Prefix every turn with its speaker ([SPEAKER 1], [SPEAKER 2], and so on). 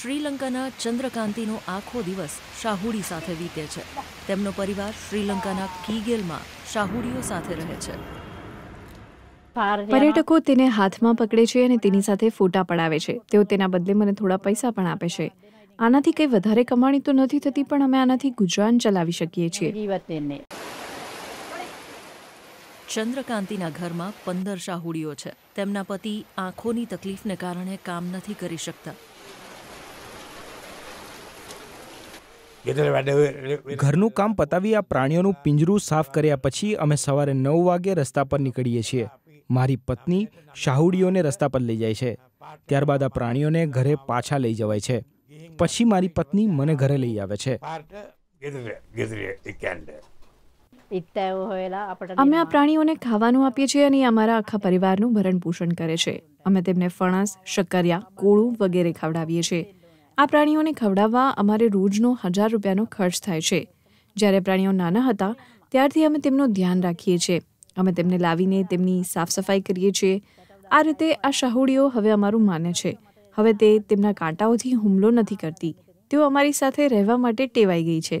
[SPEAKER 1] શ્રીલંકાના ચંદ્રકાંતિનો આખો દિવસ શાહુડી સાથે વીતે છે તેમનો પરિવાર શ્રીલંકાના કીગેલમાં શાહુડીઓ સાથે રહે છે પર્યટકો
[SPEAKER 2] તેને હાથમાં પકડે છે અને તેની સાથે ફોટા પડાવે છે તેઓ તેના બદલે મને થોડા પૈસા પણ આપે છે આનાથી કંઈ વધારે કમાણી તો નથી થતી પણ અમે આનાથી ગુજરાન ચલાવી શકીએ છીએ
[SPEAKER 1] ચંદ્રકાંતિના ઘરમાં પંદર શાહુડીઓ છે તેમના પતિ આંખોની તકલીફને કારણે કામ નથી કરી શકતા
[SPEAKER 3] ઘરનું કામ પતાવી આ પ્રાણીઓનું પિંજરું સાફ કર્યા પછી અમે સવારે નવ વાગે રસ્તા પર નીકળીએ છીએ મારી પત્ની શાહુડીઓને રસ્તા પર લઈ જાય છે ત્યારબાદ આ પ્રાણીઓને ઘરે પાછા લઈ જવાય છે પછી મારી પત્ની મને ઘરે લઈ આવે છે
[SPEAKER 2] અમે આ પ્રાણીઓને ખાવાનું આપીએ છીએ અને અમારા આખા પરિવારનું ભરણ પોષણ કરે છે અમે તેમને ફણસ શક્કરિયા કોળું વગેરે ખવડાવીએ છીએ આ પ્રાણીઓને ખવડાવવા અમારે રોજનો હજાર રૂપિયાનો ખર્ચ થાય છે જ્યારે પ્રાણીઓ નાના હતા ત્યારથી અમે તેમનું ધ્યાન રાખીએ છીએ અમે તેમને લાવીને તેમની સાફ સફાઈ કરીએ છીએ આ રીતે આ શાહુડીઓ હવે અમારું માને છે હવે તે તેમના કાંટાઓથી હુમલો નથી કરતી તેઓ અમારી સાથે રહેવા માટે ટેવાઈ ગઈ છે